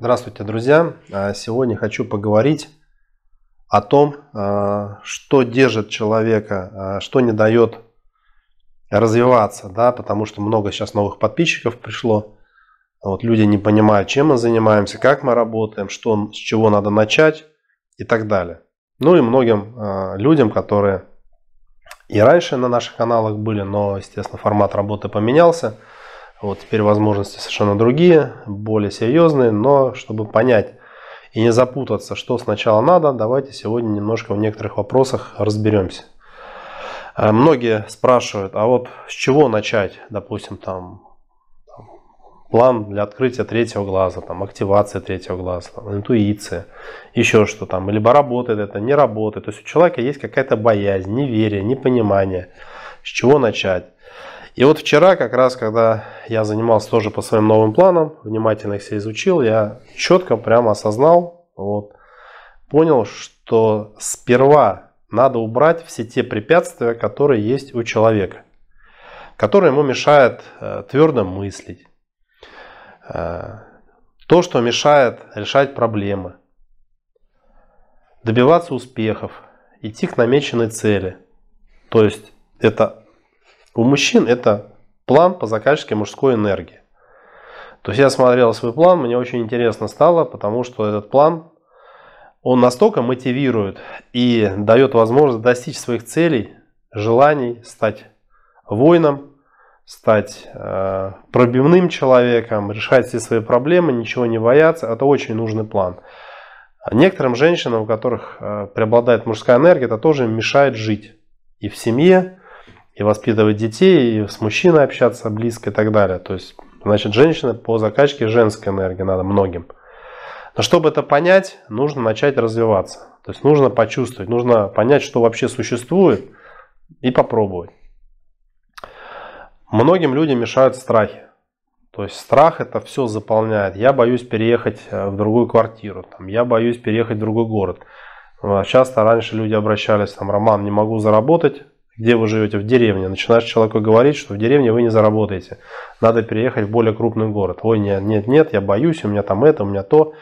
Здравствуйте, друзья! А, сегодня хочу поговорить о том, а, что держит человека, а, что не дает развиваться, да, потому что много сейчас новых подписчиков пришло. Вот люди не понимают, чем мы занимаемся, как мы работаем, что, с чего надо начать и так далее. Ну и многим людям, которые и раньше на наших каналах были, но, естественно, формат работы поменялся – вот теперь возможности совершенно другие, более серьезные, но чтобы понять и не запутаться, что сначала надо, давайте сегодня немножко в некоторых вопросах разберемся. Э, многие спрашивают, а вот с чего начать, допустим, там план для открытия третьего глаза, там, активация третьего глаза, там, интуиция, еще что там, либо работает это, не работает. То есть у человека есть какая-то боязнь, неверие, непонимание, с чего начать. И вот вчера, как раз, когда я занимался тоже по своим новым планам, внимательно их все изучил, я четко прямо осознал, вот, понял, что сперва надо убрать все те препятствия, которые есть у человека, которые ему мешают э, твердо мыслить, э, то, что мешает решать проблемы, добиваться успехов, идти к намеченной цели. То есть это у мужчин это план по заказчике мужской энергии. То есть я смотрел свой план, мне очень интересно стало, потому что этот план, он настолько мотивирует и дает возможность достичь своих целей, желаний, стать воином, стать э, пробивным человеком, решать все свои проблемы, ничего не бояться. Это очень нужный план. Некоторым женщинам, у которых э, преобладает мужская энергия, это тоже мешает жить и в семье, и воспитывать детей, и с мужчиной общаться близко и так далее. То есть, значит, женщина по закачке женской энергии надо многим. Но чтобы это понять, нужно начать развиваться. То есть нужно почувствовать, нужно понять, что вообще существует, и попробовать. Многим людям мешают страхи. То есть страх это все заполняет. Я боюсь переехать э, в другую квартиру, там, я боюсь переехать в другой город. Э, часто раньше люди обращались, там, Роман, не могу заработать, где вы живете, в деревне. Начинаешь человеку говорить, что в деревне вы не заработаете. Надо переехать в более крупный город. Ой, нет, нет, нет, я боюсь, у меня там это, у меня то.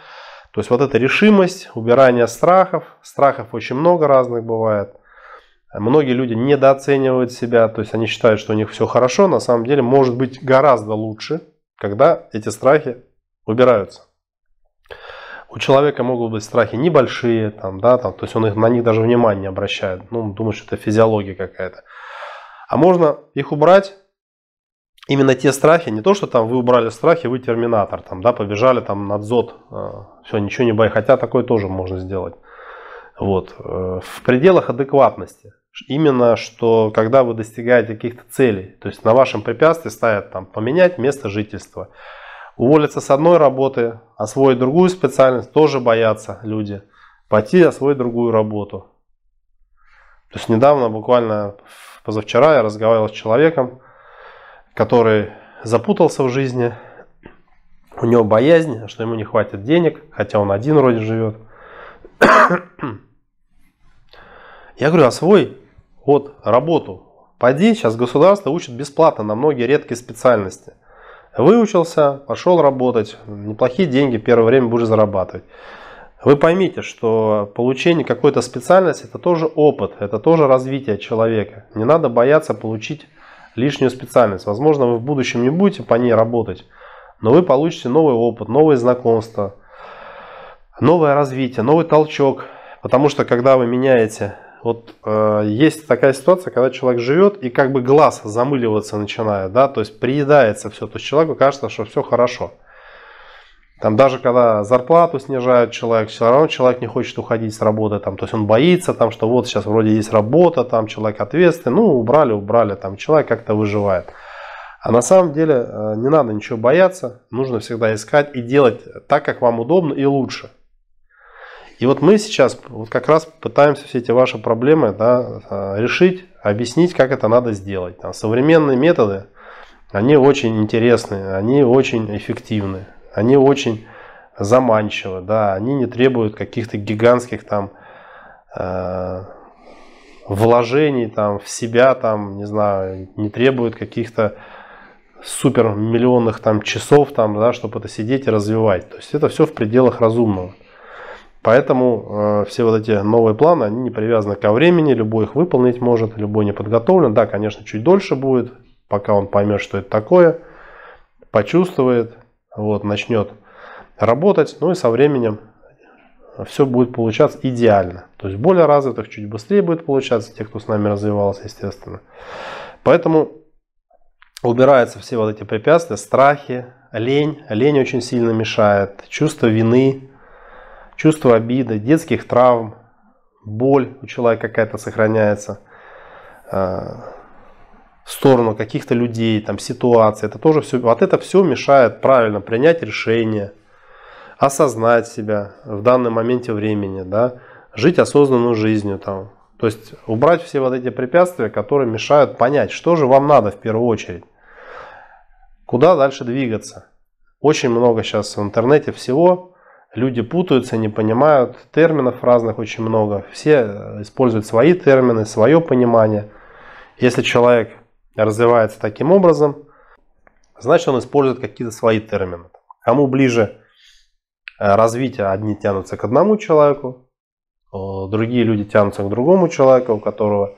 То есть вот эта решимость, убирание страхов. Страхов очень много разных бывает. Многие люди недооценивают себя, то есть они считают, что у них все хорошо. На самом деле может быть гораздо лучше, когда эти страхи убираются. У человека могут быть страхи небольшие, там, да, там, то есть он их, на них даже внимание не обращает. Ну, думает, что это физиология какая-то. А можно их убрать, именно те страхи, не то, что там вы убрали страхи, вы терминатор, там, да, побежали там над зод, э, все, ничего не бай, хотя такое тоже можно сделать. Вот, э, в пределах адекватности. Именно, что когда вы достигаете каких-то целей, то есть на вашем препятствии ставят там поменять место жительства, Уволиться с одной работы, освоить другую специальность, тоже боятся люди. Пойти освоить другую работу. То есть недавно, буквально позавчера, я разговаривал с человеком, который запутался в жизни. У него боязнь, что ему не хватит денег, хотя он один вроде живет. Я говорю, освой а вот работу. Пойди, сейчас государство учит бесплатно на многие редкие специальности – Выучился, пошел работать, неплохие деньги первое время будешь зарабатывать. Вы поймите, что получение какой-то специальности это тоже опыт, это тоже развитие человека. Не надо бояться получить лишнюю специальность. Возможно, вы в будущем не будете по ней работать, но вы получите новый опыт, новые знакомства, новое развитие, новый толчок. Потому что когда вы меняете вот э, есть такая ситуация, когда человек живет и как бы глаз замыливаться начинает, да, то есть приедается все, то есть человеку кажется, что все хорошо. Там даже когда зарплату снижают человек, все равно человек не хочет уходить с работы, там, то есть он боится, там, что вот сейчас вроде есть работа, там человек ответственный, ну убрали, убрали, там человек как-то выживает. А на самом деле э, не надо ничего бояться, нужно всегда искать и делать так, как вам удобно и лучше. И вот мы сейчас вот как раз пытаемся все эти ваши проблемы да, а, решить, объяснить, как это надо сделать. Там современные методы, они очень интересные, они очень эффективны, они очень заманчивы, да, они не требуют каких-то гигантских там э, вложений там в себя, там, не знаю, не требуют каких-то супер миллионных там часов там, да, чтобы это сидеть и развивать. То есть это все в пределах разумного. Поэтому э, все вот эти новые планы, они не привязаны ко времени, любой их выполнить может, любой не подготовлен. Да, конечно, чуть дольше будет, пока он поймет, что это такое, почувствует, вот, начнет работать, ну и со временем все будет получаться идеально. То есть более развитых чуть быстрее будет получаться, те, кто с нами развивался, естественно. Поэтому убираются все вот эти препятствия, страхи, лень. Лень очень сильно мешает, чувство вины, чувство обиды, детских травм, боль у человека какая-то сохраняется, э, в сторону каких-то людей, там, ситуации. Это тоже все, вот это все мешает правильно принять решение, осознать себя в данном моменте времени, да, жить осознанную жизнью, там, то есть убрать все вот эти препятствия, которые мешают понять, что же вам надо в первую очередь, куда дальше двигаться. Очень много сейчас в интернете всего, люди путаются, не понимают, терминов разных очень много. Все э, используют свои термины, свое понимание. Если человек развивается таким образом, значит он использует какие-то свои термины. Кому ближе э, развитие, одни тянутся к одному человеку, э, другие люди тянутся к другому человеку, у которого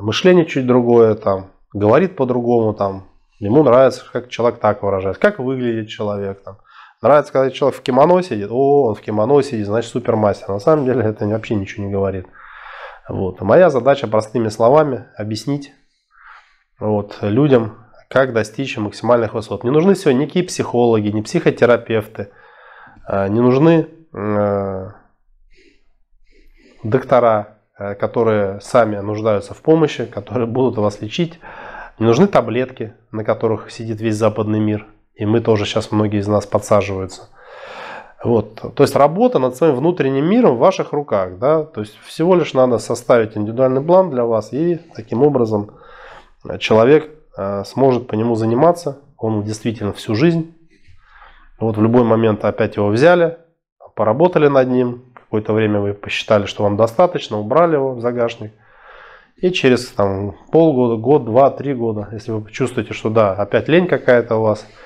мышление чуть другое, там, говорит по-другому, там, ему нравится, как человек так выражается, как выглядит человек, там, Нравится, когда человек в кимоно сидит, о, он в кимоно сидит, значит супермастер. На самом деле это вообще ничего не говорит. Вот. А моя задача простыми словами объяснить вот, людям, как достичь максимальных высот. Не нужны сегодня никакие психологи, не психотерапевты, а, не нужны э, доктора, э, которые сами нуждаются в помощи, которые будут вас лечить. Не нужны таблетки, на которых сидит весь западный мир. И мы тоже сейчас, многие из нас подсаживаются. Вот. То есть работа над своим внутренним миром в ваших руках. Да? То есть всего лишь надо составить индивидуальный план для вас, и таким образом э, человек э, сможет по нему заниматься. Он действительно всю жизнь. Вот в любой момент опять его взяли, поработали над ним. Какое-то время вы посчитали, что вам достаточно, убрали его в загашник. И через там, полгода, год, два, три года, если вы чувствуете, что да, опять лень какая-то у вас –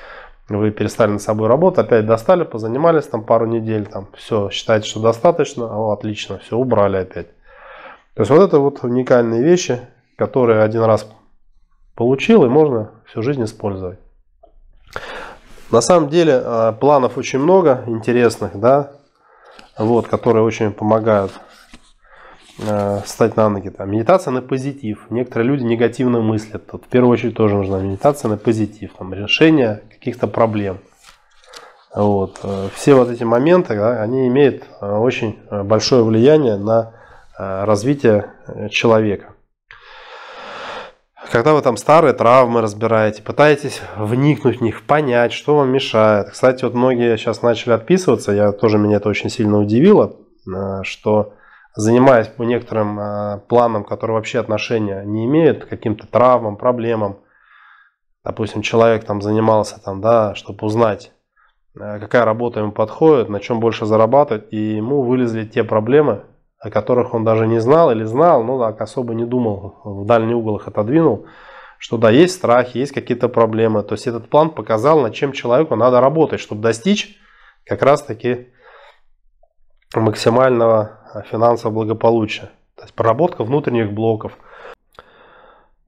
вы перестали над собой работать, опять достали, позанимались там пару недель, там все, считаете, что достаточно, о, отлично, все, убрали опять. То есть вот это вот уникальные вещи, которые один раз получил и можно всю жизнь использовать. На самом деле э, планов очень много интересных, да, вот, которые очень помогают. Э, встать на ноги. Там, медитация на позитив. Некоторые люди негативно мыслят. Тут в первую очередь тоже нужна медитация на позитив, там, решение каких-то проблем. Вот. Э, все вот эти моменты, да, они имеют э, очень большое влияние на развитие человека. Когда вы там старые травмы разбираете, пытаетесь вникнуть в них, понять, что вам мешает. Кстати, вот многие сейчас начали отписываться, я тоже меня это очень сильно удивило, что занимаясь по некоторым э, планам, которые вообще отношения не имеют, каким-то травмам, проблемам. Допустим, человек там занимался, там, да, чтобы узнать, э, какая работа ему подходит, на чем больше зарабатывать, и ему вылезли те проблемы, о которых он даже не знал или знал, но так особо не думал, в дальний угол их отодвинул, что да, есть страхи, есть какие-то проблемы. То есть этот план показал, над чем человеку надо работать, чтобы достичь как раз-таки максимального Э, финансового благополучия. То есть проработка внутренних блоков,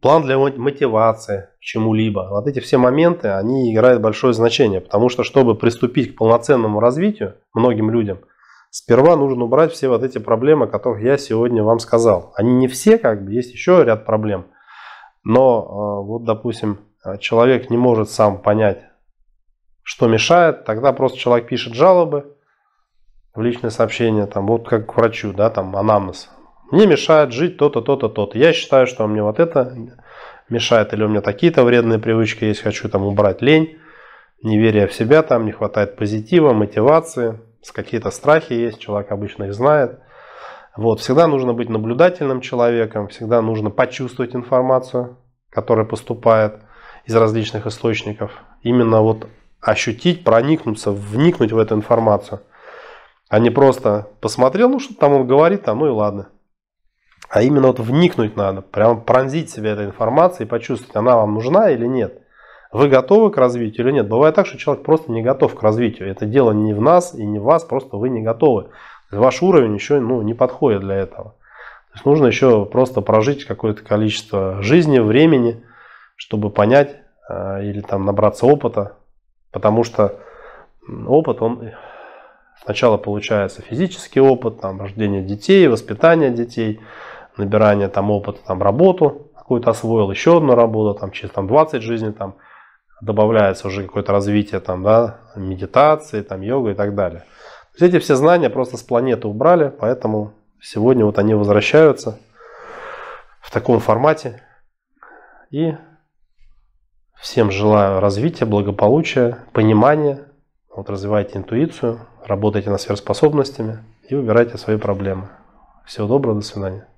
план для мотивации к чему-либо. Вот эти все моменты, они играют большое значение, потому что, чтобы приступить к полноценному развитию многим людям, сперва нужно убрать все вот эти проблемы, о которых я сегодня вам сказал. Они не все, как бы, есть еще ряд проблем. Но э, вот, допустим, э, человек не может сам понять, что мешает, тогда просто человек пишет жалобы, в личное сообщение, там, вот как к врачу, да, там, анамнез. Мне мешает жить то-то, то-то, то-то. Я считаю, что мне вот это мешает, или у меня такие-то вредные привычки есть, хочу там убрать лень, неверие в себя, там не хватает позитива, мотивации, какие-то страхи есть, человек обычно их знает. Вот, всегда нужно быть наблюдательным человеком, всегда нужно почувствовать информацию, которая поступает из различных источников. Именно вот ощутить, проникнуться, вникнуть в эту информацию – а не просто посмотрел, ну что там он говорит, там, ну и ладно. А именно вот вникнуть надо, прям пронзить себя этой информацией и почувствовать, она вам нужна или нет. Вы готовы к развитию или нет? Бывает так, что человек просто не готов к развитию. Это дело не в нас и не в вас, просто вы не готовы. Ваш уровень еще ну, не подходит для этого. То есть нужно еще просто прожить какое-то количество жизни, времени, чтобы понять э, или там набраться опыта. Потому что опыт, он Сначала получается физический опыт, там, рождение детей, воспитание детей, набирание там, опыта, там, работу какую-то освоил, еще одну работу, там, через там, 20 жизней там, добавляется уже какое-то развитие там, да, медитации, там, йога и так далее. То есть эти все знания просто с планеты убрали, поэтому сегодня вот они возвращаются в таком формате. И всем желаю развития, благополучия, понимания вот развивайте интуицию, работайте над сверхспособностями и выбирайте свои проблемы. Всего доброго, до свидания.